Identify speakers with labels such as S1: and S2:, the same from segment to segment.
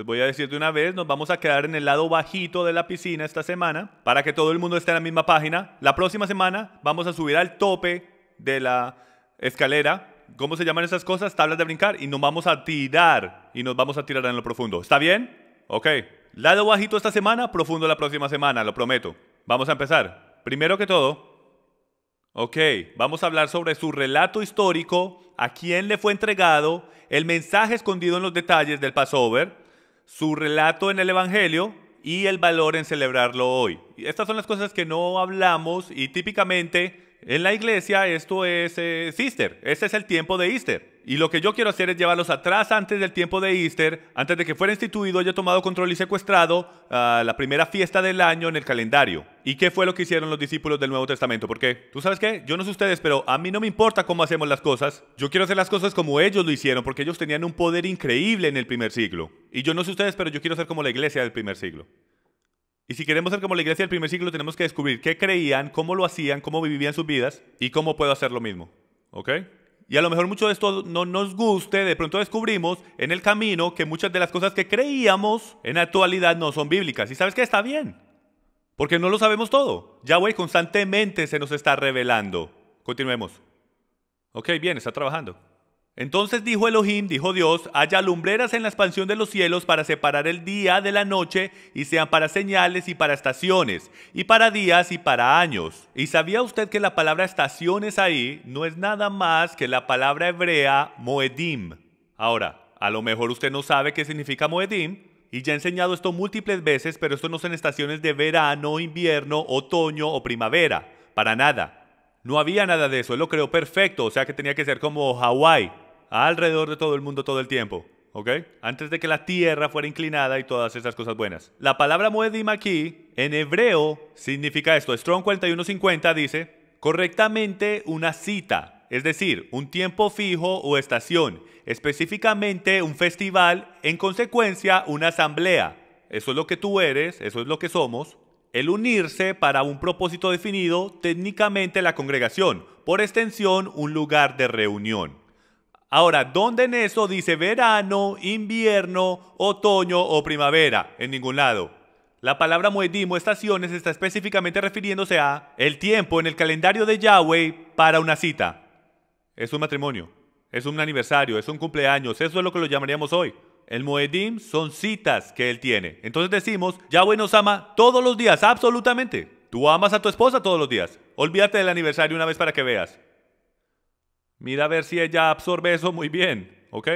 S1: Les voy a decir de una vez, nos vamos a quedar en el lado bajito de la piscina esta semana para que todo el mundo esté en la misma página. La próxima semana vamos a subir al tope de la escalera. ¿Cómo se llaman esas cosas? Tablas de brincar. Y nos vamos a tirar. Y nos vamos a tirar en lo profundo. ¿Está bien? Ok. Lado bajito esta semana, profundo la próxima semana, lo prometo. Vamos a empezar. Primero que todo, ok, vamos a hablar sobre su relato histórico, a quién le fue entregado, el mensaje escondido en los detalles del Passover, su relato en el Evangelio y el valor en celebrarlo hoy. Estas son las cosas que no hablamos y típicamente en la iglesia esto eh, es, Easter, este es el tiempo de Easter. Y lo que yo quiero hacer es llevarlos atrás antes del tiempo de Easter, antes de que fuera instituido, haya tomado control y secuestrado ah, la primera fiesta del año en el calendario. ¿Y qué fue lo que hicieron los discípulos del Nuevo Testamento? Porque, tú sabes qué, yo no sé ustedes, pero a mí no me importa cómo hacemos las cosas. Yo quiero hacer las cosas como ellos lo hicieron, porque ellos tenían un poder increíble en el primer siglo. Y yo no sé ustedes, pero yo quiero ser como la iglesia del primer siglo. Y si queremos ser como la iglesia del primer siglo, tenemos que descubrir qué creían, cómo lo hacían, cómo vivían sus vidas y cómo puedo hacer lo mismo. ¿Ok? Y a lo mejor mucho de esto no nos guste, de pronto descubrimos en el camino que muchas de las cosas que creíamos en la actualidad no son bíblicas. Y sabes que está bien, porque no lo sabemos todo. Yahweh constantemente se nos está revelando. Continuemos. Ok, bien, está trabajando. Entonces dijo Elohim, dijo Dios, haya lumbreras en la expansión de los cielos para separar el día de la noche y sean para señales y para estaciones, y para días y para años. ¿Y sabía usted que la palabra estaciones ahí no es nada más que la palabra hebrea moedim? Ahora, a lo mejor usted no sabe qué significa moedim, y ya he enseñado esto múltiples veces, pero esto no son estaciones de verano, invierno, otoño o primavera, para nada. No había nada de eso, él lo creó perfecto, o sea que tenía que ser como Hawái, alrededor de todo el mundo todo el tiempo. ¿Ok? Antes de que la tierra fuera inclinada y todas esas cosas buenas. La palabra Moedim aquí, en hebreo, significa esto. Strong 4150 dice, correctamente una cita, es decir, un tiempo fijo o estación, específicamente un festival, en consecuencia una asamblea. Eso es lo que tú eres, eso es lo que somos. El unirse para un propósito definido, técnicamente la congregación, por extensión un lugar de reunión. Ahora, ¿dónde en eso dice verano, invierno, otoño o primavera? En ningún lado. La palabra moedim o estaciones está específicamente refiriéndose a el tiempo en el calendario de Yahweh para una cita. Es un matrimonio, es un aniversario, es un cumpleaños, eso es lo que lo llamaríamos hoy. El moedim son citas que él tiene. Entonces decimos, Yahweh nos ama todos los días, absolutamente. Tú amas a tu esposa todos los días. Olvídate del aniversario una vez para que veas. Mira a ver si ella absorbe eso muy bien, ¿ok?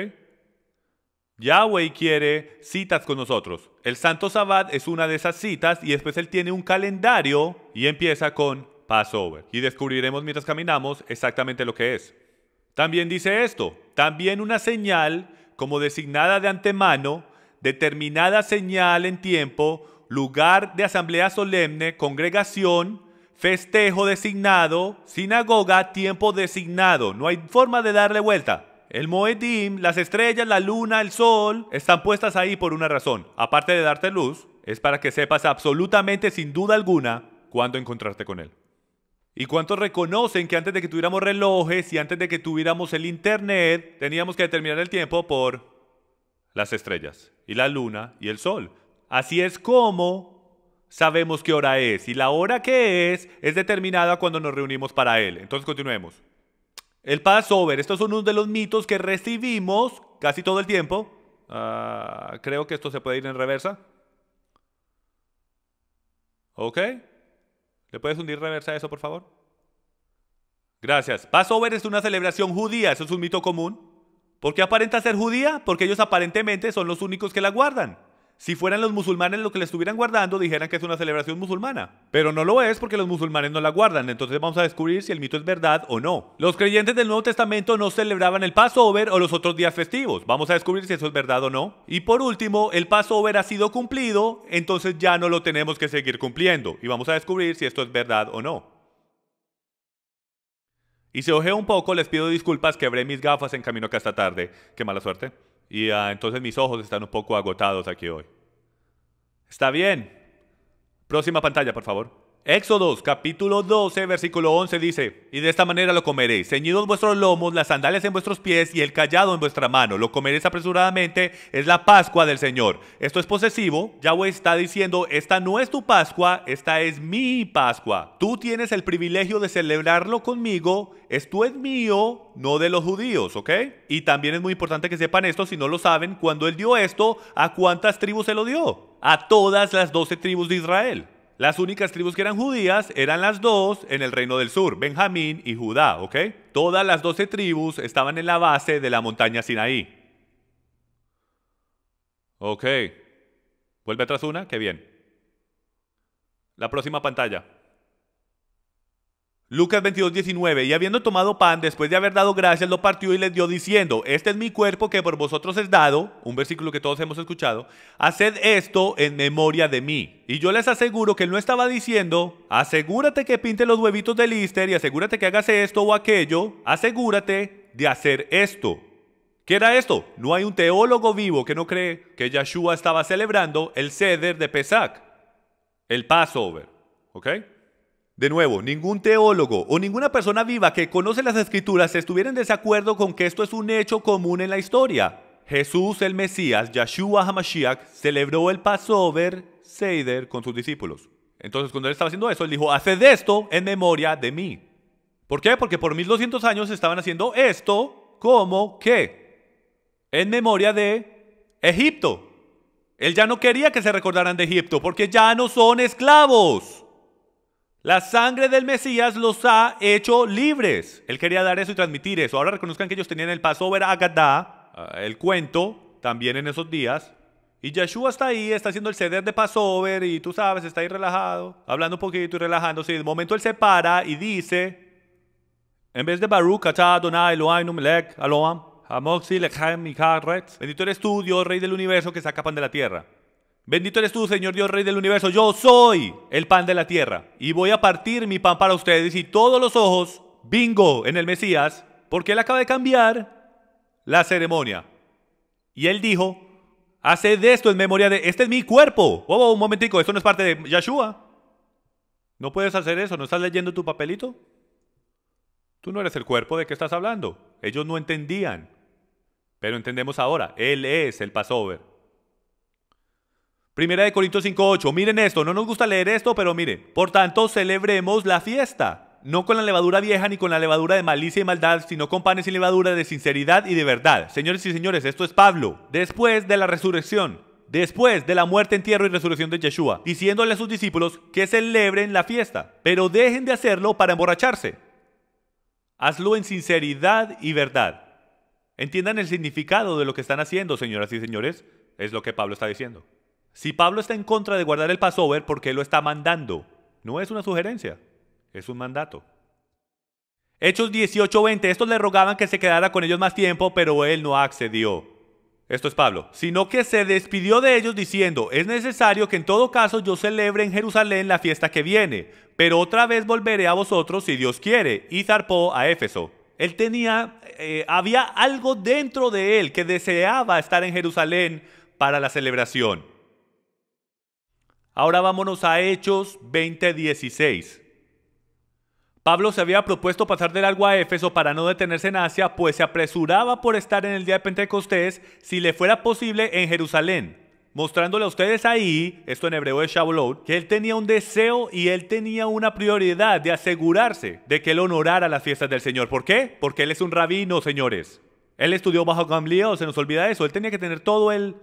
S1: Yahweh quiere citas con nosotros. El Santo Sabbat es una de esas citas y después él tiene un calendario y empieza con Passover. Y descubriremos mientras caminamos exactamente lo que es. También dice esto, también una señal como designada de antemano, determinada señal en tiempo, lugar de asamblea solemne, congregación, Festejo designado, sinagoga, tiempo designado. No hay forma de darle vuelta. El Moedim, las estrellas, la luna, el sol, están puestas ahí por una razón. Aparte de darte luz, es para que sepas absolutamente, sin duda alguna, cuándo encontrarte con él. ¿Y cuántos reconocen que antes de que tuviéramos relojes y antes de que tuviéramos el Internet, teníamos que determinar el tiempo por las estrellas y la luna y el sol? Así es como sabemos qué hora es y la hora que es es determinada cuando nos reunimos para él. Entonces continuemos. El Passover, estos son uno de los mitos que recibimos casi todo el tiempo. Ah, creo que esto se puede ir en reversa. ¿Ok? ¿Le puedes hundir reversa eso, por favor? Gracias. Passover es una celebración judía, eso es un mito común. ¿Por qué aparenta ser judía? Porque ellos aparentemente son los únicos que la guardan si fueran los musulmanes los que le estuvieran guardando, dijeran que es una celebración musulmana. Pero no lo es porque los musulmanes no la guardan, entonces vamos a descubrir si el mito es verdad o no. Los creyentes del Nuevo Testamento no celebraban el Passover o los otros días festivos, vamos a descubrir si eso es verdad o no. Y por último, el Passover ha sido cumplido, entonces ya no lo tenemos que seguir cumpliendo y vamos a descubrir si esto es verdad o no. Y se ojeo un poco, les pido disculpas, quebré mis gafas en camino acá esta tarde. Qué mala suerte. Y ah, entonces mis ojos están un poco agotados aquí hoy. Está bien. Próxima pantalla, por favor. Éxodos capítulo 12 versículo 11 dice, Y de esta manera lo comeréis, ceñidos vuestros lomos, las sandalias en vuestros pies y el callado en vuestra mano, lo comeréis apresuradamente, es la Pascua del Señor. Esto es posesivo, Yahweh está diciendo, esta no es tu Pascua, esta es mi Pascua. Tú tienes el privilegio de celebrarlo conmigo, esto es mío, no de los judíos, ¿ok? Y también es muy importante que sepan esto, si no lo saben, cuando él dio esto, ¿a cuántas tribus se lo dio? A todas las doce tribus de Israel. Las únicas tribus que eran judías eran las dos en el reino del sur, Benjamín y Judá, ¿ok? Todas las doce tribus estaban en la base de la montaña Sinaí. Ok. Vuelve atrás una, qué bien. La próxima pantalla. Lucas 22, 19. Y habiendo tomado pan, después de haber dado gracias, lo partió y les dio diciendo, este es mi cuerpo que por vosotros es dado, un versículo que todos hemos escuchado, haced esto en memoria de mí. Y yo les aseguro que él no estaba diciendo, asegúrate que pinte los huevitos de Easter y asegúrate que hagas esto o aquello, asegúrate de hacer esto. ¿Qué era esto? No hay un teólogo vivo que no cree que Yeshua estaba celebrando el ceder de Pesach, el Passover. ¿Ok? De nuevo, ningún teólogo o ninguna persona viva que conoce las escrituras estuviera en desacuerdo con que esto es un hecho común en la historia. Jesús el Mesías, Yahshua HaMashiach, celebró el Passover, Seder, con sus discípulos. Entonces, cuando él estaba haciendo eso, él dijo, haced esto en memoria de mí. ¿Por qué? Porque por 1200 años estaban haciendo esto como que en memoria de Egipto. Él ya no quería que se recordaran de Egipto porque ya no son esclavos. La sangre del Mesías los ha hecho libres. Él quería dar eso y transmitir eso. Ahora reconozcan que ellos tenían el Passover Agadá, eh, el cuento, también en esos días. Y Yeshua está ahí, está haciendo el ceder de Passover y tú sabes, está ahí relajado, hablando un poquito y relajándose. Y de momento él se para y dice, en vez de Baruch, Atah, Adonai, Aloam, Bendito eres tú, Dios, Rey del Universo, que se acaban de la tierra. Bendito eres tú, Señor Dios, Rey del universo. Yo soy el pan de la tierra. Y voy a partir mi pan para ustedes. Y todos los ojos, bingo, en el Mesías, porque él acaba de cambiar la ceremonia. Y él dijo, haced esto en memoria de... Este es mi cuerpo. Oh, oh un momentico, esto no es parte de Yeshua. No puedes hacer eso, ¿no estás leyendo tu papelito? Tú no eres el cuerpo de que estás hablando. Ellos no entendían. Pero entendemos ahora, Él es el Passover. Primera de Corintios 5.8. Miren esto, no nos gusta leer esto, pero miren. Por tanto, celebremos la fiesta. No con la levadura vieja ni con la levadura de malicia y maldad, sino con panes y levadura de sinceridad y de verdad. Señores y señores, esto es Pablo. Después de la resurrección, después de la muerte, entierro y resurrección de Yeshua, diciéndole a sus discípulos que celebren la fiesta, pero dejen de hacerlo para emborracharse. Hazlo en sinceridad y verdad. Entiendan el significado de lo que están haciendo, señoras y señores. Es lo que Pablo está diciendo. Si Pablo está en contra de guardar el Passover porque qué lo está mandando, no es una sugerencia, es un mandato. Hechos 18:20, estos le rogaban que se quedara con ellos más tiempo, pero él no accedió. Esto es Pablo, sino que se despidió de ellos diciendo, es necesario que en todo caso yo celebre en Jerusalén la fiesta que viene, pero otra vez volveré a vosotros si Dios quiere, y zarpó a Éfeso. Él tenía, eh, había algo dentro de él que deseaba estar en Jerusalén para la celebración. Ahora vámonos a Hechos 20:16. Pablo se había propuesto pasar del agua a Éfeso para no detenerse en Asia, pues se apresuraba por estar en el día de Pentecostés, si le fuera posible, en Jerusalén. Mostrándole a ustedes ahí, esto en hebreo es Shavuot, que él tenía un deseo y él tenía una prioridad de asegurarse de que él honorara las fiestas del Señor. ¿Por qué? Porque él es un rabino, señores. Él estudió bajo Gamliel, se nos olvida eso. Él tenía que tener todo el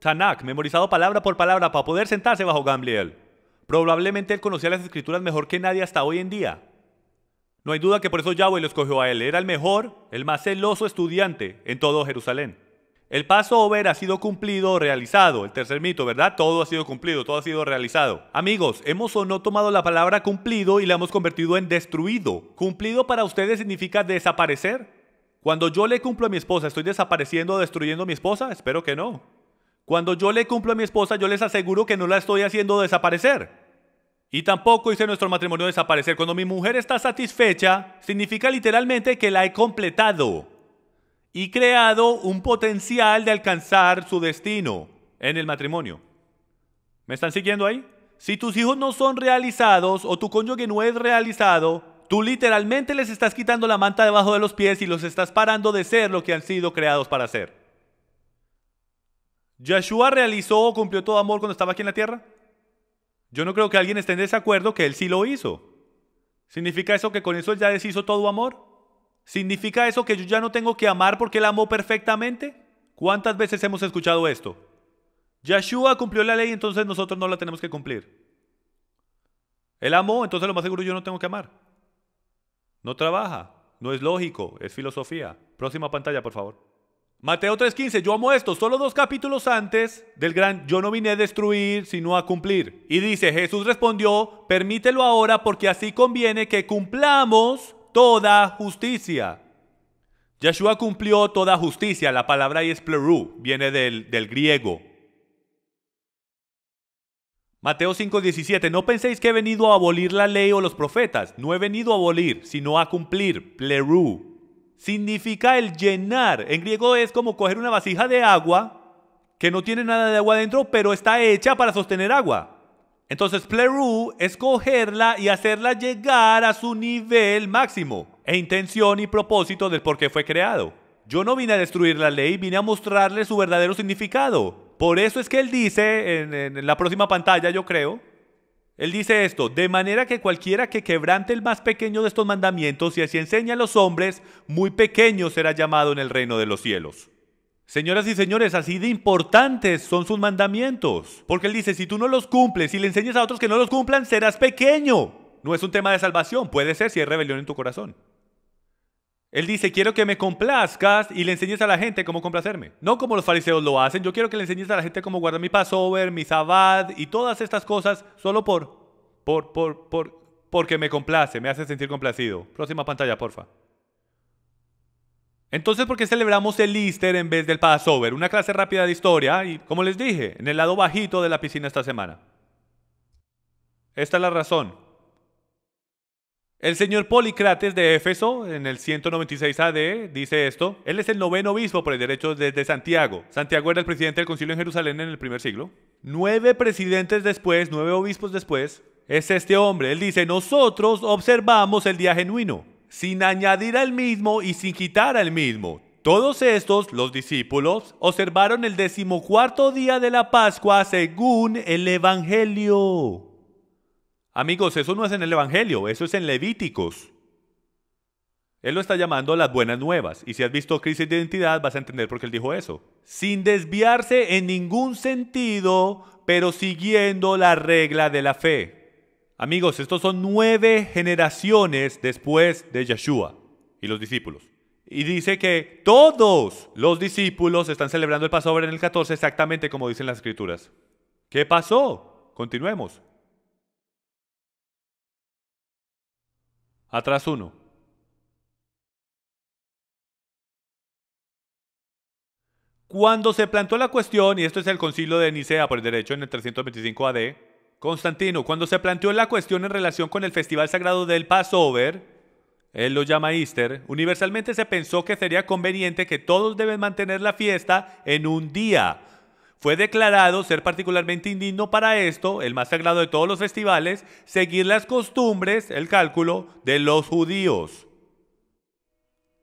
S1: Tanak, memorizado palabra por palabra para poder sentarse bajo Gamliel. Probablemente él conocía las escrituras mejor que nadie hasta hoy en día. No hay duda que por eso Yahweh lo escogió a él. Era el mejor, el más celoso estudiante en todo Jerusalén. El paso over ha sido cumplido, realizado. El tercer mito, ¿verdad? Todo ha sido cumplido, todo ha sido realizado. Amigos, hemos o no tomado la palabra cumplido y la hemos convertido en destruido. ¿Cumplido para ustedes significa desaparecer? Cuando yo le cumplo a mi esposa, ¿estoy desapareciendo o destruyendo a mi esposa? Espero que no. Cuando yo le cumplo a mi esposa, yo les aseguro que no la estoy haciendo desaparecer. Y tampoco hice nuestro matrimonio desaparecer. Cuando mi mujer está satisfecha, significa literalmente que la he completado y creado un potencial de alcanzar su destino en el matrimonio. ¿Me están siguiendo ahí? Si tus hijos no son realizados o tu cónyuge no es realizado, tú literalmente les estás quitando la manta debajo de los pies y los estás parando de ser lo que han sido creados para ser. ¿Yeshua realizó o cumplió todo amor cuando estaba aquí en la tierra? Yo no creo que alguien esté en desacuerdo que él sí lo hizo. ¿Significa eso que con eso él ya deshizo todo amor? ¿Significa eso que yo ya no tengo que amar porque él amó perfectamente? ¿Cuántas veces hemos escuchado esto? Yeshua cumplió la ley, entonces nosotros no la tenemos que cumplir. Él amó, entonces lo más seguro yo no tengo que amar. No trabaja, no es lógico, es filosofía. Próxima pantalla, por favor. Mateo 3:15, yo amo esto, solo dos capítulos antes del gran, yo no vine a destruir, sino a cumplir. Y dice, Jesús respondió, permítelo ahora porque así conviene que cumplamos toda justicia. Yeshua cumplió toda justicia, la palabra ahí es plerú, viene del, griego. Mateo 5:17, no penséis que he venido a abolir la ley o los profetas, no he venido a abolir, sino a cumplir, plerú, significa el llenar. En griego es como coger una vasija de agua que no tiene nada de agua dentro, pero está hecha para sostener agua. Entonces, pleru es cogerla y hacerla llegar a su nivel máximo e intención y propósito del por qué fue creado. Yo no vine a destruir la ley, vine a mostrarle su verdadero significado. Por eso es que él dice, en, en la próxima pantalla yo creo, él dice esto, de manera que cualquiera que quebrante el más pequeño de estos mandamientos y así enseña a los hombres, muy pequeño será llamado en el reino de los cielos. Señoras y señores, así de importantes son sus mandamientos. Porque él dice, si tú no los cumples y le enseñas a otros que no los cumplan, serás pequeño. No es un tema de salvación, puede ser si hay rebelión en tu corazón. Él dice, quiero que me complazcas y le enseñes a la gente cómo complacerme. No como los fariseos lo hacen, yo quiero que le enseñes a la gente cómo guardar mi Passover, mi Sabbat y todas estas cosas solo por, por, por, por, porque me complace, me hace sentir complacido. Próxima pantalla, porfa. Entonces, ¿por qué celebramos el Easter en vez del Passover? Una clase rápida de historia y, como les dije, en el lado bajito de la piscina esta semana. Esta es la razón. El señor Polícrates de Éfeso, en el 196 AD, dice esto. Él es el noveno obispo por el derecho desde Santiago. Santiago era el presidente del concilio en Jerusalén en el primer siglo. Nueve presidentes después, nueve obispos después, es este hombre. Él dice, nosotros observamos el día genuino, sin añadir al mismo y sin quitar al mismo. Todos estos, los discípulos, observaron el decimocuarto día de la Pascua según el Evangelio. Amigos, eso no es en el Evangelio, eso es en Levíticos. Él lo está llamando las buenas nuevas. Y si has visto crisis de identidad, vas a entender por qué él dijo eso. Sin desviarse en ningún sentido, pero siguiendo la regla de la fe. Amigos, estos son nueve generaciones después de Yeshua y los discípulos. Y dice que todos los discípulos están celebrando el Pasover en el 14 exactamente como dicen las escrituras. ¿Qué pasó? Continuemos. Atrás uno. Cuando se plantó la cuestión, y esto es el concilio de Nicea por el derecho en el 325 AD, Constantino, cuando se planteó la cuestión en relación con el festival sagrado del Passover, él lo llama Easter, universalmente se pensó que sería conveniente que todos deben mantener la fiesta en un día, fue declarado ser particularmente indigno para esto, el más sagrado de todos los festivales, seguir las costumbres, el cálculo, de los judíos,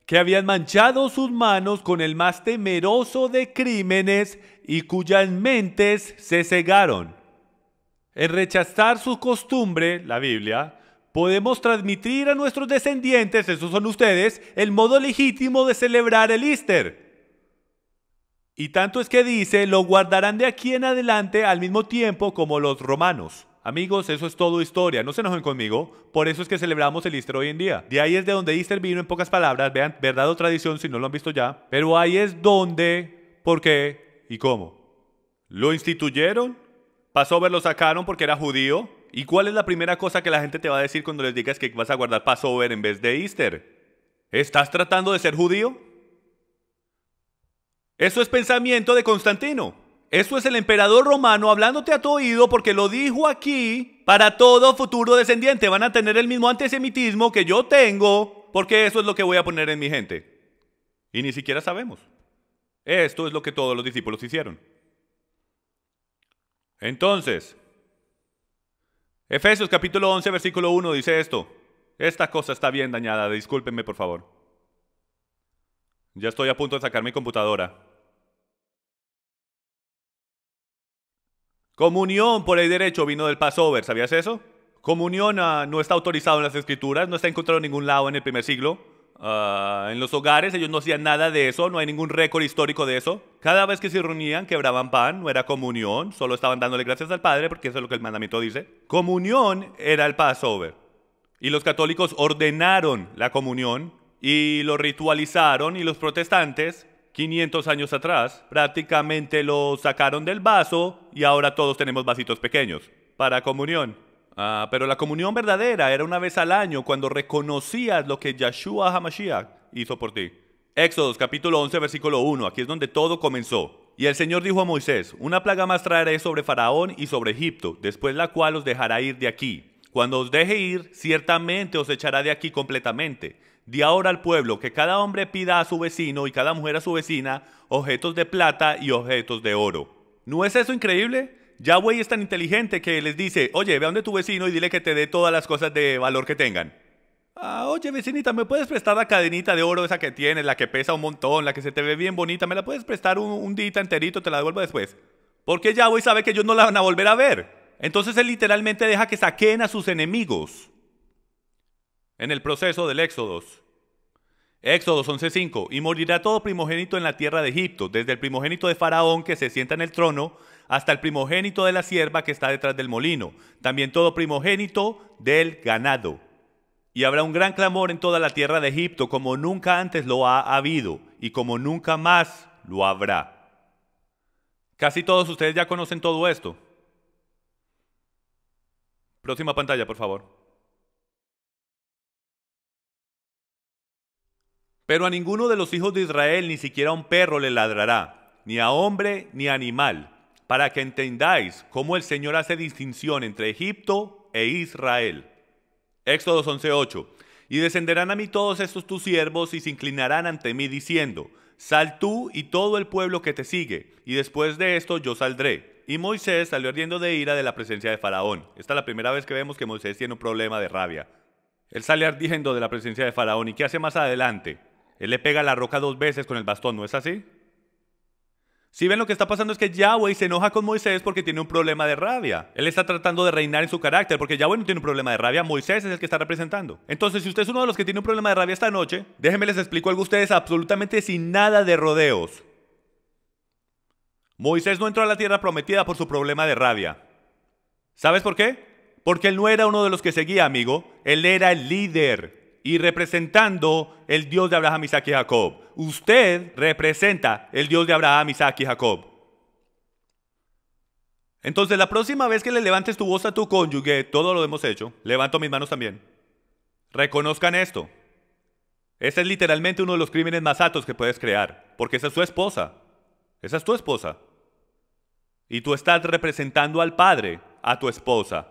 S1: que habían manchado sus manos con el más temeroso de crímenes y cuyas mentes se cegaron. En rechazar su costumbre, la Biblia, podemos transmitir a nuestros descendientes, esos son ustedes, el modo legítimo de celebrar el Easter. Y tanto es que dice, lo guardarán de aquí en adelante al mismo tiempo como los romanos. Amigos, eso es todo historia, no se enojen conmigo, por eso es que celebramos el Easter hoy en día. De ahí es de donde Easter vino en pocas palabras, vean, verdad o tradición si no lo han visto ya, pero ahí es donde, por qué y cómo. Lo instituyeron, ¿Passover lo sacaron porque era judío, ¿y cuál es la primera cosa que la gente te va a decir cuando les digas que vas a guardar Passover en vez de Easter? ¿Estás tratando de ser judío? Eso es pensamiento de Constantino. Eso es el emperador romano hablándote a tu oído porque lo dijo aquí para todo futuro descendiente. Van a tener el mismo antisemitismo que yo tengo porque eso es lo que voy a poner en mi gente. Y ni siquiera sabemos. Esto es lo que todos los discípulos hicieron. Entonces, Efesios capítulo 11, versículo 1 dice esto. Esta cosa está bien dañada, discúlpenme por favor. Ya estoy a punto de sacar mi computadora. Comunión por el derecho vino del Passover, ¿sabías eso? Comunión ah, no está autorizado en las escrituras, no está encontrado en ningún lado en el primer siglo. Ah, en los hogares ellos no hacían nada de eso, no hay ningún récord histórico de eso. Cada vez que se reunían quebraban pan, no era comunión, solo estaban dándole gracias al Padre porque eso es lo que el mandamiento dice. Comunión era el Passover. Y los católicos ordenaron la comunión y lo ritualizaron y los protestantes 500 años atrás, prácticamente lo sacaron del vaso y ahora todos tenemos vasitos pequeños para comunión. Ah, pero la comunión verdadera era una vez al año cuando reconocías lo que Yahshua HaMashiach hizo por ti. Éxodos capítulo 11 versículo 1, aquí es donde todo comenzó. Y el Señor dijo a Moisés, una plaga más traeré sobre Faraón y sobre Egipto, después la cual os dejará ir de aquí. Cuando os deje ir, ciertamente os echará de aquí completamente Di ahora al pueblo que cada hombre pida a su vecino y cada mujer a su vecina objetos de plata y objetos de oro. ¿No es eso increíble? Yahweh es tan inteligente que les dice, oye, ve a donde tu vecino y dile que te dé todas las cosas de valor que tengan. Ah, oye, vecinita, ¿me puedes prestar la cadenita de oro esa que tienes, la que pesa un montón, la que se te ve bien bonita? ¿Me la puedes prestar un, dita enterito? Te la devuelvo después. Porque Yahweh sabe que ellos no la van a volver a ver. Entonces él literalmente deja que saquen a sus enemigos en el proceso del Éxodos. Éxodo 11:5, y morirá todo primogénito en la tierra de Egipto, desde el primogénito de Faraón que se sienta en el trono, hasta el primogénito de la sierva que está detrás del molino, también todo primogénito del ganado. Y habrá un gran clamor en toda la tierra de Egipto, como nunca antes lo ha habido, y como nunca más lo habrá. Casi todos ustedes ya conocen todo esto. Próxima pantalla, por favor. Pero a ninguno de los hijos de Israel ni siquiera un perro le ladrará, ni a hombre ni a animal, para que entendáis cómo el Señor hace distinción entre Egipto e Israel. Éxodo 11:8. Y descenderán a mí todos estos tus siervos y se inclinarán ante mí diciendo, Sal tú y todo el pueblo que te sigue, y después de esto yo saldré. Y Moisés salió ardiendo de ira de la presencia de Faraón. Esta es la primera vez que vemos que Moisés tiene un problema de rabia. Él sale ardiendo de la presencia de Faraón y ¿qué hace más adelante? Él le pega la roca dos veces con el bastón, ¿no es así? Si ven lo que está pasando es que Yahweh se enoja con Moisés porque tiene un problema de rabia. Él está tratando de reinar en su carácter porque Yahweh no tiene un problema de rabia, Moisés es el que está representando. Entonces, si usted es uno de los que tiene un problema de rabia esta noche, déjenme les explico algo a ustedes absolutamente sin nada de rodeos. Moisés no entró a la tierra prometida por su problema de rabia. ¿Sabes por qué? Porque él no era uno de los que seguía, amigo. Él era el líder y representando el Dios de Abraham, Isaac y Jacob. Usted representa el Dios de Abraham, Isaac y Jacob. Entonces, la próxima vez que le levantes tu voz a tu cónyuge, todo lo hemos hecho, levanto mis manos también. Reconozcan esto. Ese es literalmente uno de los crímenes más altos que puedes crear, porque esa es tu esposa. Esa es tu esposa. Y tú estás representando al padre, a tu esposa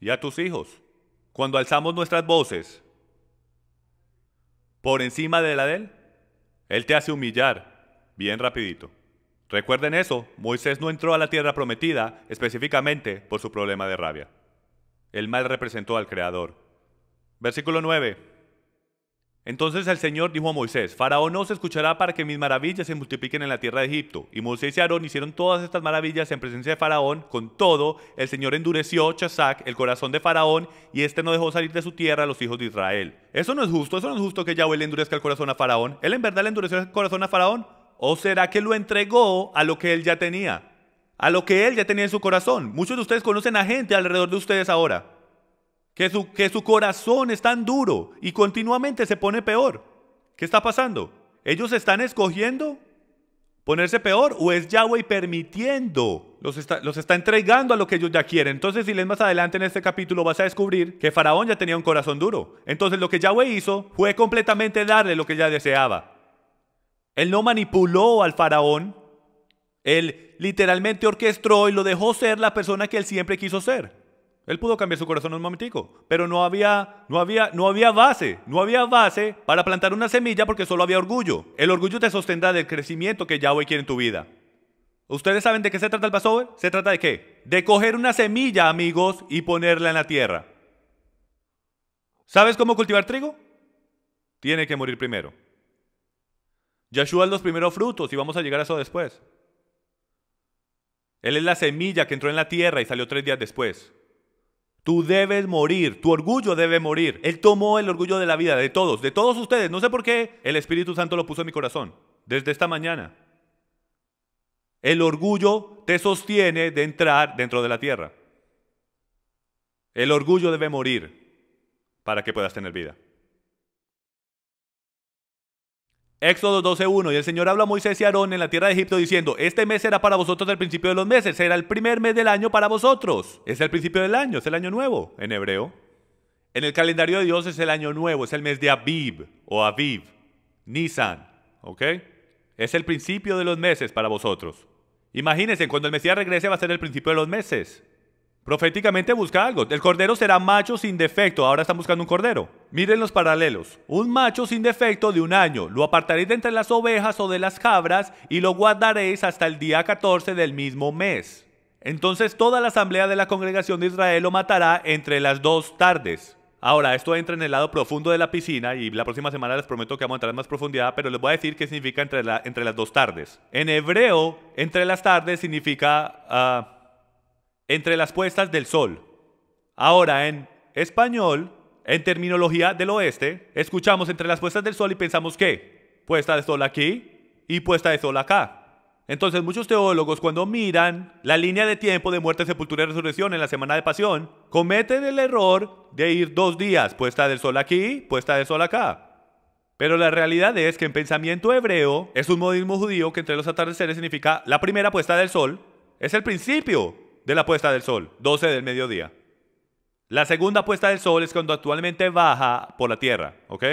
S1: y a tus hijos. Cuando alzamos nuestras voces por encima de la de él, él te hace humillar bien rapidito. Recuerden eso, Moisés no entró a la tierra prometida específicamente por su problema de rabia. El mal representó al Creador. Versículo 9. Entonces el Señor dijo a Moisés, Faraón no se escuchará para que mis maravillas se multipliquen en la tierra de Egipto. Y Moisés y Aarón hicieron todas estas maravillas en presencia de Faraón. Con todo, el Señor endureció Chazac, el corazón de Faraón, y éste no dejó salir de su tierra a los hijos de Israel. Eso no es justo, eso no es justo que Yahweh le endurezca el corazón a Faraón. ¿Él en verdad le endureció el corazón a Faraón? ¿O será que lo entregó a lo que él ya tenía? A lo que él ya tenía en su corazón. Muchos de ustedes conocen a gente alrededor de ustedes ahora que su, corazón es tan duro y continuamente se pone peor. ¿Qué está pasando? ¿Ellos están escogiendo ponerse peor o es Yahweh permitiendo? Los está, los está entregando a lo que ellos ya quieren. Entonces, si lees más adelante en este capítulo, vas a descubrir que Faraón ya tenía un corazón duro. Entonces, lo que Yahweh hizo fue completamente darle lo que ya deseaba. Él no manipuló al Faraón. Él literalmente orquestó y lo dejó ser la persona que él siempre quiso ser. Él pudo cambiar su corazón en un momentico, pero no había, no, había, no había base, no había base para plantar una semilla porque solo había orgullo. El orgullo te sostendrá del crecimiento que Yahweh quiere en tu vida. ¿Ustedes saben de qué se trata el Passover? ¿Se trata de qué? De coger una semilla, amigos, y ponerla en la tierra. ¿Sabes cómo cultivar trigo? Tiene que morir primero. Yahshua es los primeros frutos y vamos a llegar a eso después. Él es la semilla que entró en la tierra y salió tres días después. Tú debes morir, tu orgullo debe morir. Él tomó el orgullo de la vida, de todos, de todos ustedes. No sé por qué el Espíritu Santo lo puso en mi corazón, desde esta mañana. El orgullo te sostiene de entrar dentro de la tierra. El orgullo debe morir para que puedas tener vida. Éxodo 12.1 Y el Señor habla a Moisés y Aarón en la tierra de Egipto diciendo, este mes será para vosotros el principio de los meses, será el primer mes del año para vosotros. Es el principio del año, es el año nuevo en hebreo. En el calendario de Dios es el año nuevo, es el mes de Aviv o Aviv, Nisan, ¿ok? Es el principio de los meses para vosotros. Imagínense, cuando el Mesías regrese va a ser el principio de los meses. Proféticamente busca algo. El cordero será macho sin defecto. Ahora están buscando un cordero. Miren los paralelos. Un macho sin defecto de un año. Lo apartaréis de entre las ovejas o de las cabras y lo guardaréis hasta el día 14 del mismo mes. Entonces toda la asamblea de la congregación de Israel lo matará entre las dos tardes. Ahora, esto entra en el lado profundo de la piscina y la próxima semana les prometo que vamos a entrar en más profundidad, pero les voy a decir qué significa entre, la, entre las dos tardes. En hebreo, entre las tardes significa... Ah, entre las puestas del sol. Ahora en español, en terminología del oeste, escuchamos entre las puestas del sol y pensamos que puesta de sol aquí y puesta de sol acá. Entonces muchos teólogos cuando miran la línea de tiempo de muerte, sepultura y resurrección en la semana de pasión, cometen el error de ir dos días, puesta del sol aquí, puesta del sol acá. Pero la realidad es que en pensamiento hebreo es un modismo judío que entre los atardeceres significa la primera puesta del sol, es el principio de la puesta del sol, 12 del mediodía. La segunda puesta del sol es cuando actualmente baja por la Tierra, ¿ok?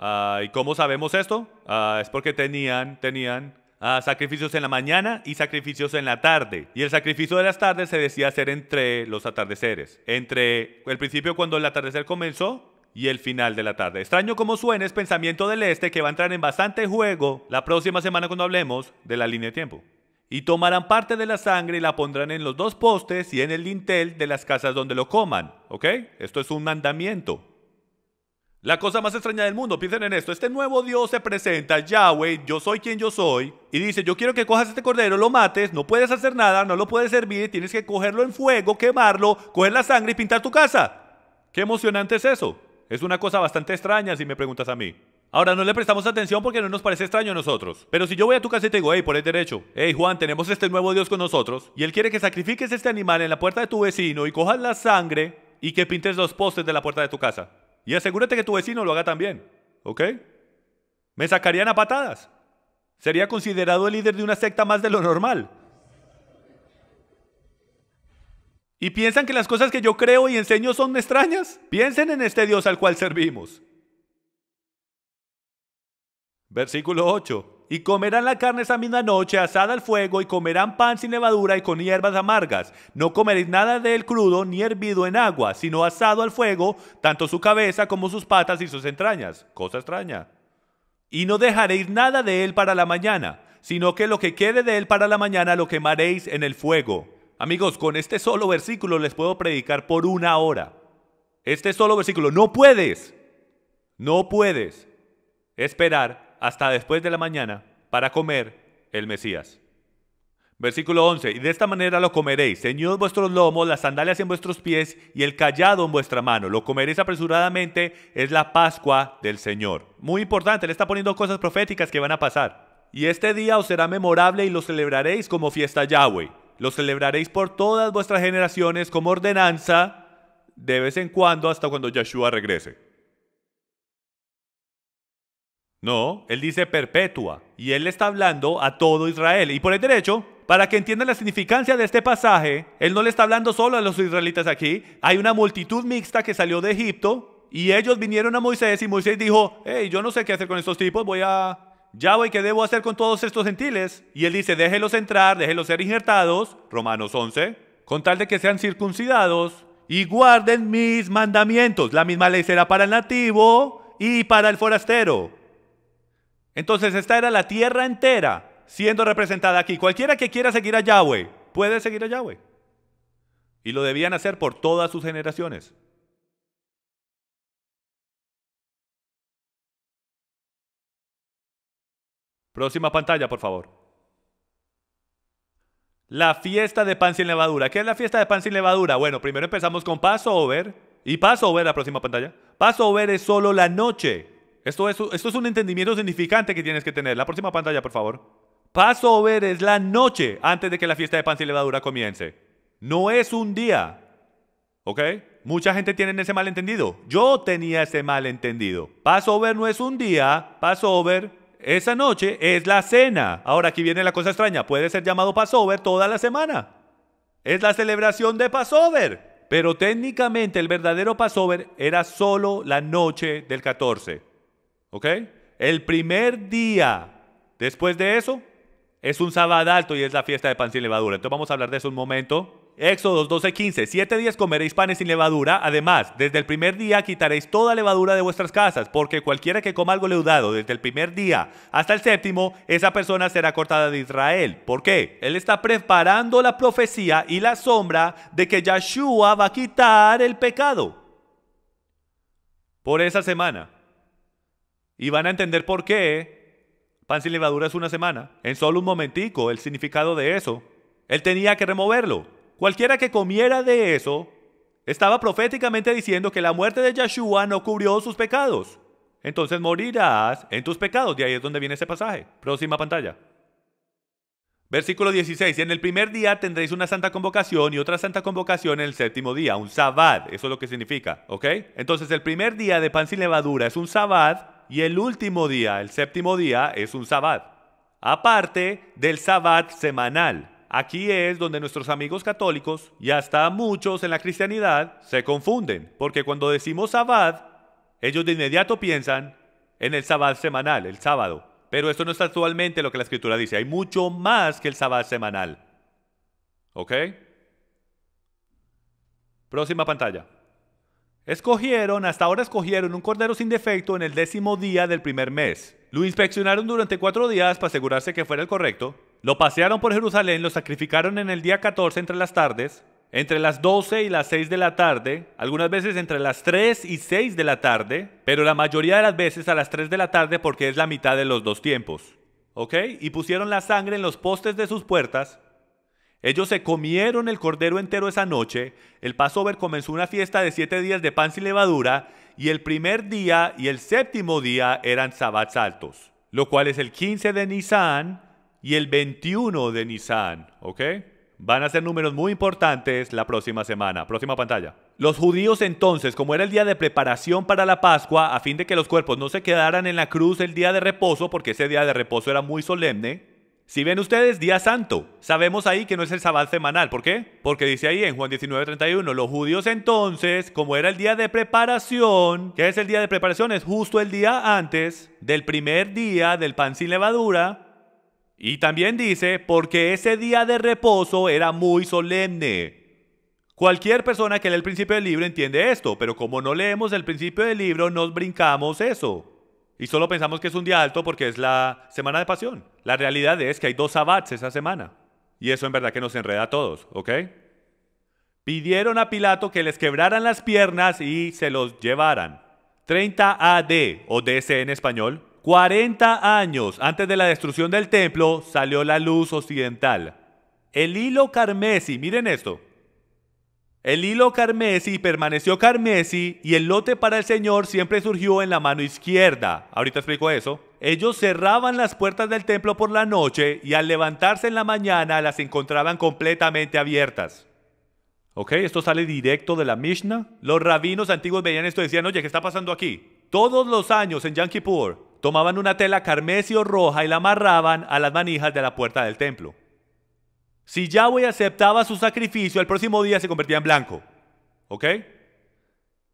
S1: Ah, ¿Y cómo sabemos esto? Ah, es porque tenían, tenían ah, sacrificios en la mañana y sacrificios en la tarde. Y el sacrificio de las tardes se decía hacer entre los atardeceres, entre el principio cuando el atardecer comenzó y el final de la tarde. Extraño como suene es pensamiento del este que va a entrar en bastante juego la próxima semana cuando hablemos de la línea de tiempo y tomarán parte de la sangre y la pondrán en los dos postes y en el lintel de las casas donde lo coman. ¿Ok? Esto es un mandamiento. La cosa más extraña del mundo, piensen en esto, este nuevo Dios se presenta, Yahweh, yo soy quien yo soy, y dice, yo quiero que cojas este cordero, lo mates, no puedes hacer nada, no lo puedes servir, tienes que cogerlo en fuego, quemarlo, coger la sangre y pintar tu casa. Qué emocionante es eso. Es una cosa bastante extraña si me preguntas a mí. Ahora no le prestamos atención porque no nos parece extraño a nosotros. Pero si yo voy a tu casa y te digo, hey, por el derecho, hey Juan, tenemos este nuevo Dios con nosotros, y él quiere que sacrifiques este animal en la puerta de tu vecino y cojas la sangre y que pintes los postes de la puerta de tu casa. Y asegúrate que tu vecino lo haga también, ¿ok? Me sacarían a patadas. Sería considerado el líder de una secta más de lo normal. ¿Y piensan que las cosas que yo creo y enseño son extrañas? Piensen en este Dios al cual servimos. Versículo 8. Y comerán la carne esa misma noche asada al fuego, y comerán pan sin levadura y con hierbas amargas. No comeréis nada de él crudo ni hervido en agua, sino asado al fuego, tanto su cabeza como sus patas y sus entrañas. Cosa extraña. Y no dejaréis nada de él para la mañana, sino que lo que quede de él para la mañana lo quemaréis en el fuego. Amigos, con este solo versículo les puedo predicar por una hora. Este solo versículo, no puedes, no puedes esperar hasta después de la mañana para comer el Mesías. Versículo 11, y de esta manera lo comeréis, señor vuestros lomos, las sandalias en vuestros pies y el callado en vuestra mano, lo comeréis apresuradamente, es la Pascua del Señor. Muy importante, le está poniendo cosas proféticas que van a pasar. Y este día os será memorable y lo celebraréis como fiesta Yahweh, lo celebraréis por todas vuestras generaciones como ordenanza de vez en cuando hasta cuando Yeshua regrese. No, él dice perpetua. Y él está hablando a todo Israel. Y por el derecho, para que entiendan la significancia de este pasaje, él no le está hablando solo a los israelitas aquí. Hay una multitud mixta que salió de Egipto y ellos vinieron a Moisés y Moisés dijo, hey, yo no sé qué hacer con estos tipos, voy a... Ya voy, ¿qué debo hacer con todos estos gentiles? Y él dice, déjelos entrar, déjelos ser injertados, Romanos 11, con tal de que sean circuncidados y guarden mis mandamientos. La misma ley será para el nativo y para el forastero entonces esta era la tierra entera siendo representada aquí. Cualquiera que quiera seguir a Yahweh puede seguir a Yahweh. Y lo debían hacer por todas sus generaciones. Próxima pantalla, por favor. La fiesta de pan sin levadura. ¿Qué es la fiesta de pan sin levadura? Bueno, primero empezamos con paso Passover. Y paso Passover, la próxima pantalla. Paso Passover es solo la noche esto es, un entendimiento significante que tienes que tener. La próxima pantalla, por favor. Passover es la noche antes de que la fiesta de pan y levadura comience. No es un día. ¿Ok? Mucha gente tiene ese malentendido. Yo tenía ese malentendido. Passover no es un día. Passover, esa noche, es la cena. Ahora aquí viene la cosa extraña. Puede ser llamado Passover toda la semana. Es la celebración de Passover. Pero técnicamente el verdadero Passover era solo la noche del 14. ¿Ok? El primer día después de eso es un sábado alto y es la fiesta de pan sin levadura. Entonces vamos a hablar de eso un momento. Éxodos 12:15, siete días comeréis panes sin levadura, además, desde el primer día quitaréis toda levadura de vuestras casas, porque cualquiera que coma algo leudado desde el primer día hasta el séptimo, esa persona será cortada de Israel. ¿Por qué? Él está preparando la profecía y la sombra de que Yeshua va a quitar el pecado por esa semana. Y van a entender por qué pan sin levadura es una semana. En solo un momentico el significado de eso. Él tenía que removerlo. Cualquiera que comiera de eso estaba proféticamente diciendo que la muerte de Yeshua no cubrió sus pecados. Entonces morirás en tus pecados. De ahí es donde viene ese pasaje. Próxima pantalla. Versículo 16. En el primer día tendréis una santa convocación y otra santa convocación en el séptimo día. Un sabbat. Eso es lo que significa. ¿Ok? Entonces el primer día de pan sin levadura es un sabbat y el último día, el séptimo día, es un sabbat. Aparte del sabbat semanal. Aquí es donde nuestros amigos católicos y hasta muchos en la cristianidad se confunden, porque cuando decimos sabbat, ellos de inmediato piensan en el sabbat semanal, el sábado. Pero esto no es actualmente lo que la escritura dice. Hay mucho más que el sabbat semanal. ¿Ok? Próxima pantalla. Escogieron, hasta ahora escogieron un cordero sin defecto en el décimo día del primer mes. Lo inspeccionaron durante cuatro días para asegurarse que fuera el correcto. Lo pasearon por Jerusalén, lo sacrificaron en el día 14 entre las tardes, entre las 12 y las 6 de la tarde, algunas veces entre las 3 y 6 de la tarde, pero la mayoría de las veces a las 3 de la tarde porque es la mitad de los dos tiempos. ¿Ok? Y pusieron la sangre en los postes de sus puertas ellos se comieron el cordero entero esa noche, el Passover comenzó una fiesta de siete días de pan sin levadura, y el primer día y el séptimo día eran sábados altos. lo cual es el 15 de Nisan y el 21 de Nisan, ¿ok? Van a ser números muy importantes la próxima semana. Próxima pantalla. Los judíos entonces, como era el día de preparación para la Pascua, a fin de que los cuerpos no se quedaran en la cruz el día de reposo, porque ese día de reposo era muy solemne, si ven ustedes, día santo. Sabemos ahí que no es el sábado semanal. ¿Por qué? Porque dice ahí en Juan 19, 31, los judíos entonces, como era el día de preparación, ¿qué es el día de preparación? Es justo el día antes del primer día del pan sin levadura. Y también dice, porque ese día de reposo era muy solemne. Cualquier persona que lee el principio del libro entiende esto, pero como no leemos el principio del libro, nos brincamos eso. Y solo pensamos que es un día alto porque es la semana de pasión. La realidad es que hay dos sabbats esa semana. Y eso en verdad que nos enreda a todos, ¿ok? Pidieron a Pilato que les quebraran las piernas y se los llevaran. 30 AD o DC en español. 40 años antes de la destrucción del templo salió la luz occidental. El hilo carmesí, miren esto, el hilo carmesí permaneció carmesí y el lote para el Señor siempre surgió en la mano izquierda. Ahorita explico eso. Ellos cerraban las puertas del templo por la noche y al levantarse en la mañana las encontraban completamente abiertas. ¿Ok? Esto sale directo de la Mishnah. Los rabinos antiguos veían esto y decían, oye, ¿qué está pasando aquí? Todos los años en Yom Kippur tomaban una tela carmesí o roja y la amarraban a las manijas de la puerta del templo. Si Yahweh aceptaba su sacrificio, el próximo día se convertía en blanco. ¿Ok?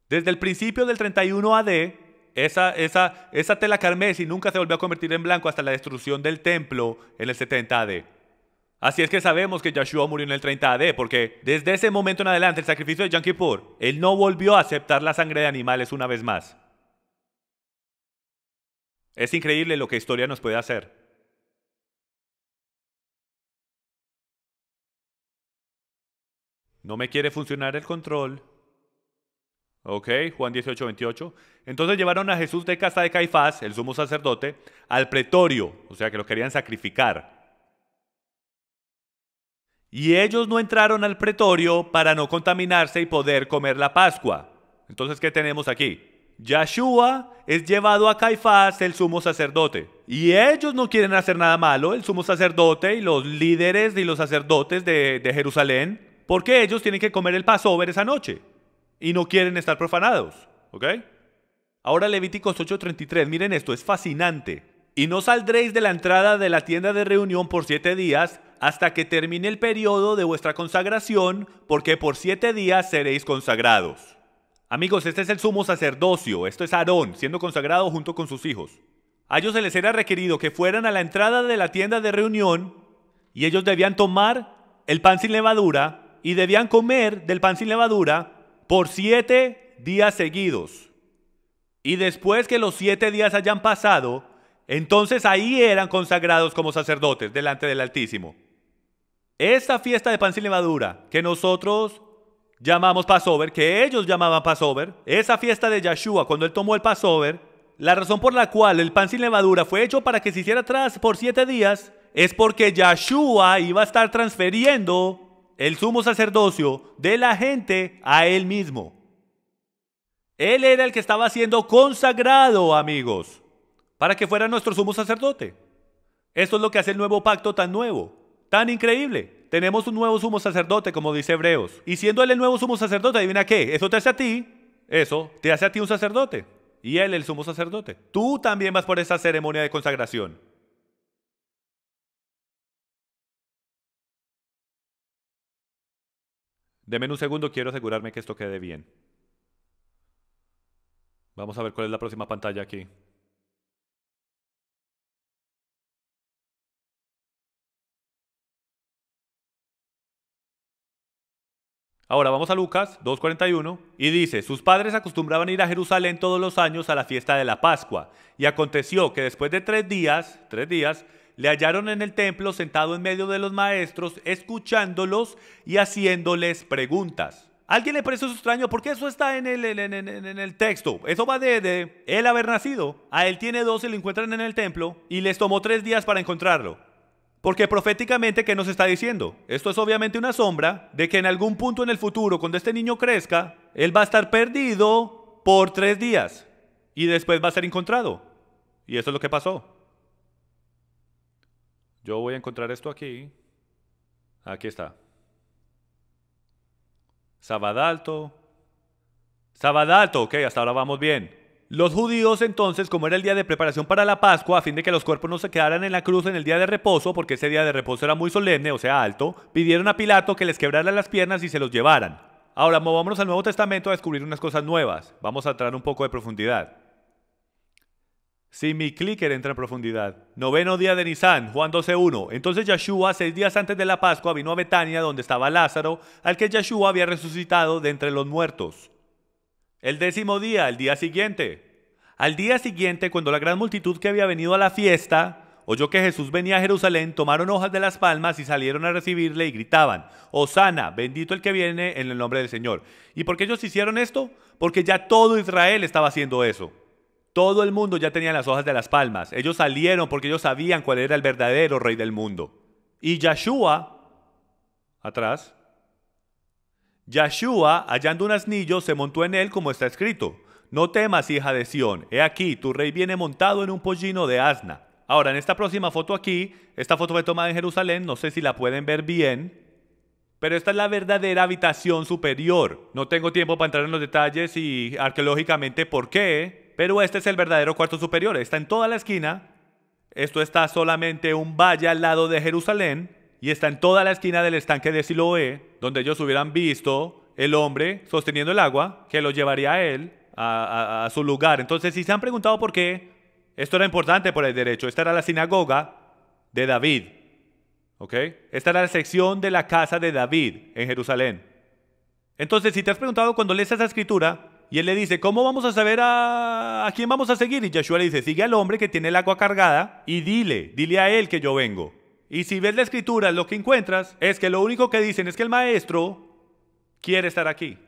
S1: Desde el principio del 31 AD, esa, tela carmesí nunca se volvió a convertir en blanco hasta la destrucción del templo en el 70 AD. Así es que sabemos que Yahshua murió en el 30 AD, porque desde ese momento en adelante, el sacrificio de Yom él no volvió a aceptar la sangre de animales una vez más. Es increíble lo que historia nos puede hacer. No me quiere funcionar el control. Ok, Juan 18, 28. Entonces llevaron a Jesús de casa de Caifás, el sumo sacerdote, al pretorio, o sea que lo querían sacrificar. Y ellos no entraron al pretorio para no contaminarse y poder comer la Pascua. Entonces, ¿qué tenemos aquí? Yeshua es llevado a Caifás, el sumo sacerdote. Y ellos no quieren hacer nada malo, el sumo sacerdote y los líderes y los sacerdotes de, de Jerusalén porque ellos tienen que comer el Passover esa noche y no quieren estar profanados. ¿Ok? Ahora Levíticos 8:33, miren esto, es fascinante. Y no saldréis de la entrada de la tienda de reunión por siete días hasta que termine el periodo de vuestra consagración, porque por siete días seréis consagrados. Amigos, este es el sumo sacerdocio, esto es Aarón, siendo consagrado junto con sus hijos. A ellos se les era requerido que fueran a la entrada de la tienda de reunión y ellos debían tomar el pan sin levadura y debían comer del pan sin levadura por siete días seguidos. Y después que los siete días hayan pasado, entonces ahí eran consagrados como sacerdotes delante del Altísimo. Esta fiesta de pan sin levadura que nosotros llamamos Passover, que ellos llamaban Passover, esa fiesta de Yeshua cuando él tomó el Passover, la razón por la cual el pan sin levadura fue hecho para que se hiciera atrás por siete días es porque Yeshua iba a estar transfiriendo el sumo sacerdocio de la gente a él mismo. Él era el que estaba siendo consagrado, amigos, para que fuera nuestro sumo sacerdote. Esto es lo que hace el nuevo pacto tan nuevo, tan increíble. Tenemos un nuevo sumo sacerdote, como dice Hebreos. Y siendo él el nuevo sumo sacerdote, adivina qué, eso te hace a ti, eso te hace a ti un sacerdote. Y él el sumo sacerdote. Tú también vas por esa ceremonia de consagración. Deme un segundo, quiero asegurarme que esto quede bien. Vamos a ver cuál es la próxima pantalla aquí. Ahora vamos a Lucas 2.41 y dice, sus padres acostumbraban ir a Jerusalén todos los años a la fiesta de la Pascua y aconteció que después de tres días, tres días, le hallaron en el templo sentado en medio de los maestros, escuchándolos y haciéndoles preguntas. Alguien le parece extraño porque eso está en el, en, el texto. Eso va de, de, él haber nacido. A él tiene dos y lo encuentran en el templo y les tomó tres días para encontrarlo. Porque proféticamente, ¿qué nos está diciendo? Esto es obviamente una sombra de que en algún punto en el futuro, cuando este niño crezca, él va a estar perdido por tres días y después va a ser encontrado. Y eso es lo que pasó. Yo voy a encontrar esto aquí. Aquí está. Sabadalto. Sabadalto, ok, hasta ahora vamos bien. Los judíos entonces, como era el día de preparación para la Pascua, a fin de que los cuerpos no se quedaran en la cruz en el día de reposo, porque ese día de reposo era muy solemne, o sea, alto, pidieron a Pilato que les quebrara las piernas y se los llevaran. Ahora movámonos al Nuevo Testamento a descubrir unas cosas nuevas. Vamos a entrar un poco de profundidad. Si mi clicker entra en profundidad. Noveno día de Nisan, Juan 12.1. Entonces Yeshua, seis días antes de la Pascua, vino a Betania, donde estaba Lázaro, al que Yeshua había resucitado de entre los muertos. El décimo día, el día siguiente. Al día siguiente, cuando la gran multitud que había venido a la fiesta oyó que Jesús venía a Jerusalén, tomaron hojas de las palmas y salieron a recibirle y gritaban, Osana, bendito el que viene en el nombre del Señor. ¿Y por qué ellos hicieron esto? Porque ya todo Israel estaba haciendo eso. Todo el mundo ya tenía las hojas de las palmas. Ellos salieron porque ellos sabían cuál era el verdadero rey del mundo. Y Yeshua, atrás, Yeshua, hallando un asnillo, se montó en él como está escrito. No temas, hija de Sión, he aquí, tu rey viene montado en un pollino de asna. Ahora, en esta próxima foto aquí, esta foto fue tomada en Jerusalén, no sé si la pueden ver bien, pero esta es la verdadera habitación superior. No tengo tiempo para entrar en los detalles y arqueológicamente por qué, pero este es el verdadero cuarto superior, está en toda la esquina. Esto está solamente un valle al lado de Jerusalén y está en toda la esquina del estanque de Siloé, donde ellos hubieran visto el hombre sosteniendo el agua que lo llevaría a él, a, su lugar. Entonces, si se han preguntado por qué, esto era importante por el derecho. Esta era la sinagoga de David. ¿Ok? Esta era la sección de la casa de David en Jerusalén. Entonces, si te has preguntado cuando lees esa escritura, y él le dice, ¿cómo vamos a saber a, quién vamos a seguir? Y Yeshua le dice, sigue al hombre que tiene el agua cargada y dile, dile a él que yo vengo. Y si ves la escritura, lo que encuentras es que lo único que dicen es que el maestro quiere estar aquí.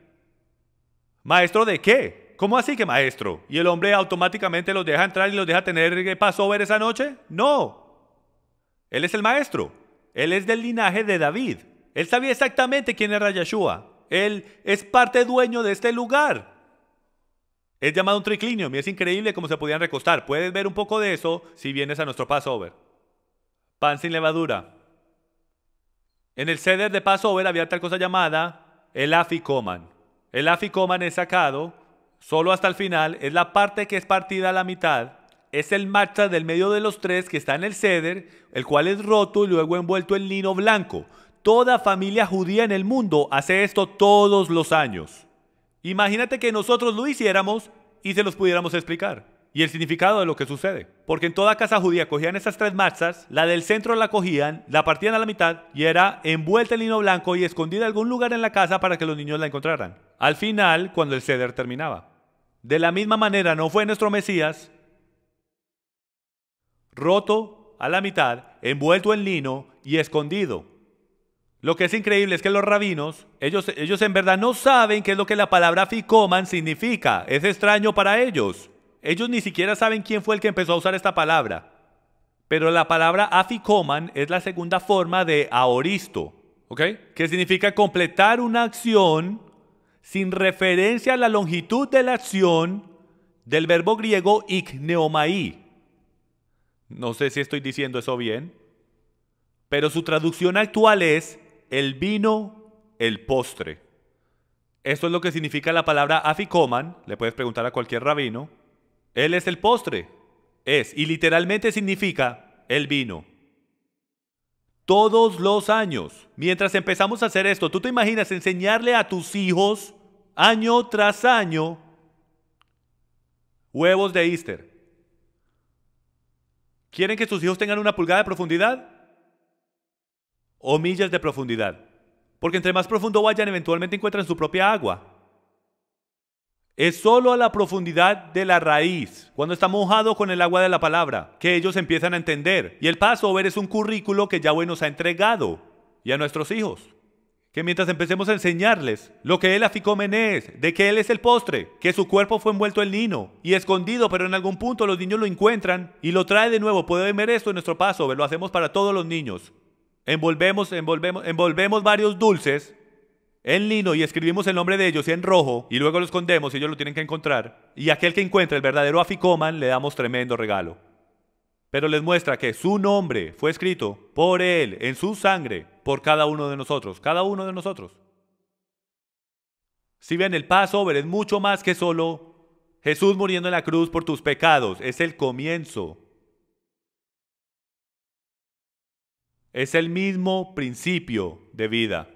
S1: ¿Maestro de qué? ¿Cómo así que maestro? ¿Y el hombre automáticamente los deja entrar y los deja tener ver esa noche? No. Él es el maestro. Él es del linaje de David. Él sabía exactamente quién era Yeshua. Él es parte dueño de este lugar. Es llamado un triclinio y es increíble cómo se podían recostar. Puedes ver un poco de eso si vienes a nuestro Passover. Pan sin levadura. En el ceder de Passover había tal cosa llamada el aficoman. El aficoman es sacado solo hasta el final, es la parte que es partida a la mitad es el matcha del medio de los tres que está en el ceder, el cual es roto y luego envuelto en lino blanco. Toda familia judía en el mundo hace esto todos los años. Imagínate que nosotros lo hiciéramos y se los pudiéramos explicar. Y el significado de lo que sucede. Porque en toda casa judía cogían esas tres marchas, la del centro la cogían, la partían a la mitad y era envuelta en lino blanco y escondida en algún lugar en la casa para que los niños la encontraran. Al final, cuando el ceder terminaba. De la misma manera, no fue nuestro Mesías roto a la mitad, envuelto en lino y escondido lo que es increíble es que los rabinos, ellos, ellos en verdad no saben qué es lo que la palabra afikoman significa. Es extraño para ellos. Ellos ni siquiera saben quién fue el que empezó a usar esta palabra. Pero la palabra afikoman es la segunda forma de aoristo, ¿ok? Que significa completar una acción sin referencia a la longitud de la acción del verbo griego ikneomai. No sé si estoy diciendo eso bien, pero su traducción actual es el vino, el postre. Esto es lo que significa la palabra afikoman, le puedes preguntar a cualquier rabino. Él es el postre, es, y literalmente significa el vino. Todos los años, mientras empezamos a hacer esto, tú te imaginas enseñarle a tus hijos año tras año huevos de Easter. ¿Quieren que sus hijos tengan una pulgada de profundidad? o millas de profundidad, porque entre más profundo vayan eventualmente encuentran su propia agua. Es solo a la profundidad de la raíz, cuando está mojado con el agua de la palabra, que ellos empiezan a entender. Y el ver es un currículo que Yahweh nos ha entregado y a nuestros hijos. Que mientras empecemos a enseñarles lo que él aficó es, de que él es el postre, que su cuerpo fue envuelto en lino y escondido, pero en algún punto los niños lo encuentran y lo trae de nuevo. Puede ver esto en nuestro Passover, lo hacemos para todos los niños envolvemos, envolvemos, envolvemos varios dulces en lino y escribimos el nombre de ellos en rojo y luego lo escondemos y ellos lo tienen que encontrar. Y aquel que encuentra el verdadero aficoman le damos tremendo regalo. Pero les muestra que su nombre fue escrito por él, en su sangre, por cada uno de nosotros, cada uno de nosotros. Si ven, el Passover es mucho más que solo Jesús muriendo en la cruz por tus pecados, es el comienzo es el mismo principio de vida.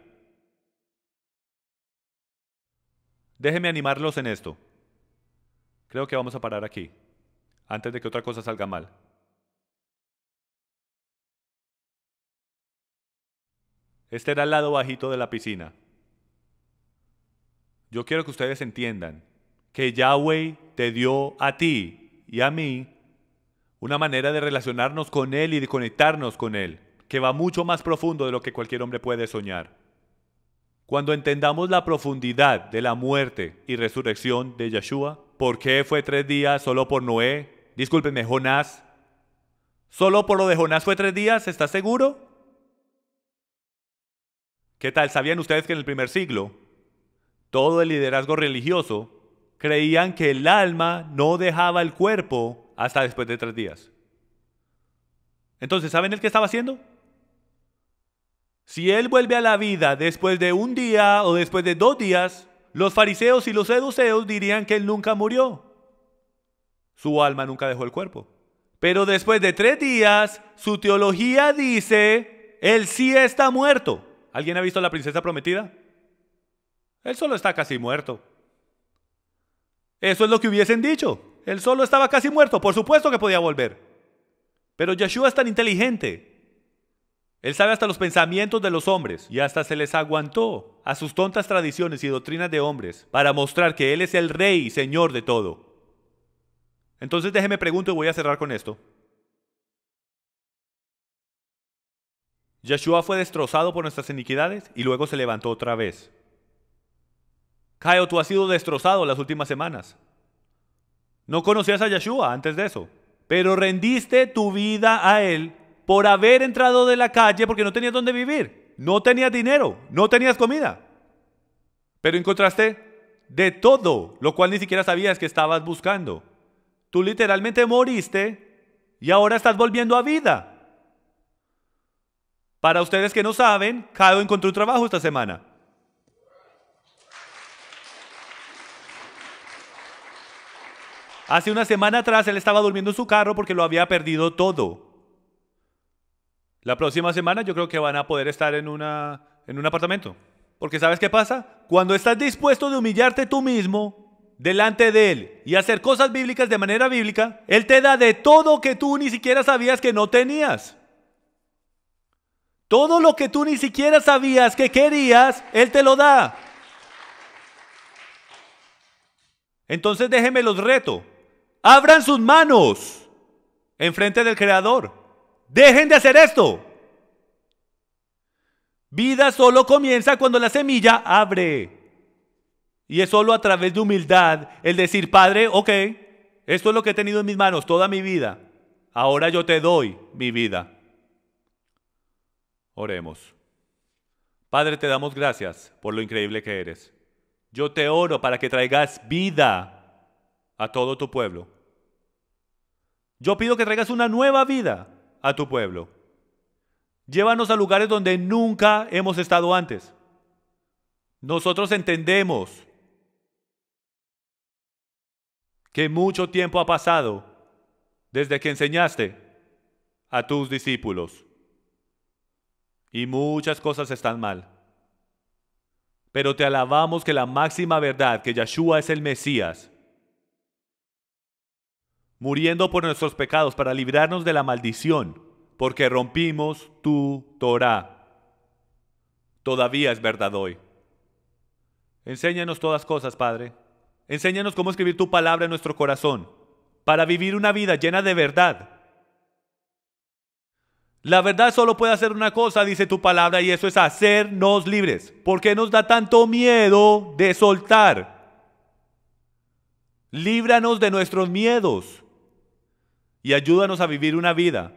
S1: Déjenme animarlos en esto. Creo que vamos a parar aquí, antes de que otra cosa salga mal. Este era el lado bajito de la piscina. Yo quiero que ustedes entiendan que Yahweh te dio a ti y a mí una manera de relacionarnos con Él y de conectarnos con Él que va mucho más profundo de lo que cualquier hombre puede soñar. Cuando entendamos la profundidad de la muerte y resurrección de Yeshua, ¿por qué fue tres días solo por Noé? Discúlpeme, Jonás. ¿Solo por lo de Jonás fue tres días? ¿Estás seguro? ¿Qué tal? ¿Sabían ustedes que en el primer siglo todo el liderazgo religioso creían que el alma no dejaba el cuerpo hasta después de tres días? Entonces, ¿saben el que estaba haciendo? Si él vuelve a la vida después de un día o después de dos días, los fariseos y los seduceos dirían que él nunca murió. Su alma nunca dejó el cuerpo. Pero después de tres días, su teología dice, él sí está muerto. ¿Alguien ha visto a la princesa prometida? Él solo está casi muerto. Eso es lo que hubiesen dicho. Él solo estaba casi muerto. Por supuesto que podía volver. Pero Yeshua es tan inteligente él sabe hasta los pensamientos de los hombres y hasta se les aguantó a sus tontas tradiciones y doctrinas de hombres para mostrar que Él es el rey y señor de todo. Entonces déjeme pregunto y voy a cerrar con esto. Yeshua fue destrozado por nuestras iniquidades y luego se levantó otra vez. Caio, tú has sido destrozado las últimas semanas. No conocías a Yeshua antes de eso, pero rendiste tu vida a Él por haber entrado de la calle porque no tenías dónde vivir, no tenías dinero, no tenías comida. Pero encontraste de todo, lo cual ni siquiera sabías que estabas buscando. Tú literalmente moriste y ahora estás volviendo a vida. Para ustedes que no saben, Cado encontró un trabajo esta semana. Hace una semana atrás él estaba durmiendo en su carro porque lo había perdido todo. La próxima semana yo creo que van a poder estar en, una, en un apartamento. Porque ¿sabes qué pasa? Cuando estás dispuesto de humillarte tú mismo delante de Él y hacer cosas bíblicas de manera bíblica, Él te da de todo que tú ni siquiera sabías que no tenías. Todo lo que tú ni siquiera sabías que querías, Él te lo da. Entonces déjenme los reto. Abran sus manos en frente del Creador. Dejen de hacer esto. Vida solo comienza cuando la semilla abre. Y es solo a través de humildad el decir, Padre, ok, esto es lo que he tenido en mis manos toda mi vida. Ahora yo te doy mi vida. Oremos. Padre, te damos gracias por lo increíble que eres. Yo te oro para que traigas vida a todo tu pueblo. Yo pido que traigas una nueva vida a tu pueblo. Llévanos a lugares donde nunca hemos estado antes. Nosotros entendemos que mucho tiempo ha pasado desde que enseñaste a tus discípulos y muchas cosas están mal. Pero te alabamos que la máxima verdad, que Yeshua es el Mesías, muriendo por nuestros pecados para librarnos de la maldición, porque rompimos tu Torah. Todavía es verdad hoy. Enséñanos todas cosas, Padre. Enséñanos cómo escribir tu palabra en nuestro corazón, para vivir una vida llena de verdad. La verdad solo puede hacer una cosa, dice tu palabra, y eso es hacernos libres. ¿Por qué nos da tanto miedo de soltar? Líbranos de nuestros miedos y ayúdanos a vivir una vida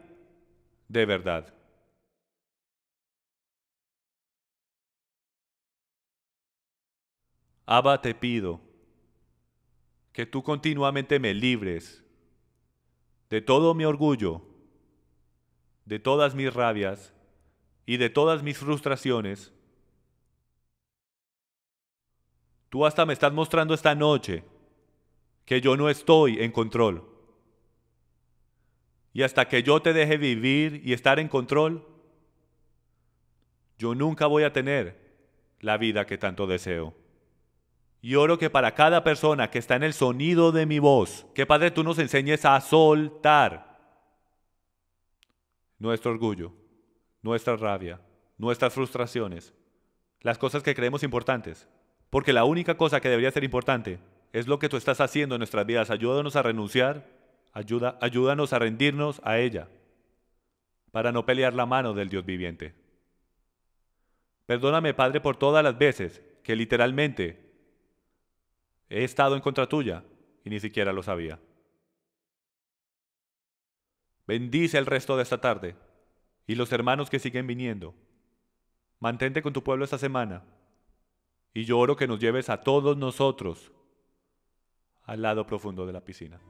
S1: de verdad. Abba, te pido que tú continuamente me libres de todo mi orgullo, de todas mis rabias y de todas mis frustraciones. Tú hasta me estás mostrando esta noche que yo no estoy en control. Y hasta que yo te deje vivir y estar en control, yo nunca voy a tener la vida que tanto deseo. Y oro que para cada persona que está en el sonido de mi voz, que Padre tú nos enseñes a soltar nuestro orgullo, nuestra rabia, nuestras frustraciones, las cosas que creemos importantes. Porque la única cosa que debería ser importante es lo que tú estás haciendo en nuestras vidas. Ayúdanos a renunciar ayúdanos a rendirnos a ella, para no pelear la mano del Dios viviente. Perdóname, Padre, por todas las veces que literalmente he estado en contra tuya y ni siquiera lo sabía. Bendice el resto de esta tarde y los hermanos que siguen viniendo. Mantente con tu pueblo esta semana y yo oro que nos lleves a todos nosotros al lado profundo de la piscina.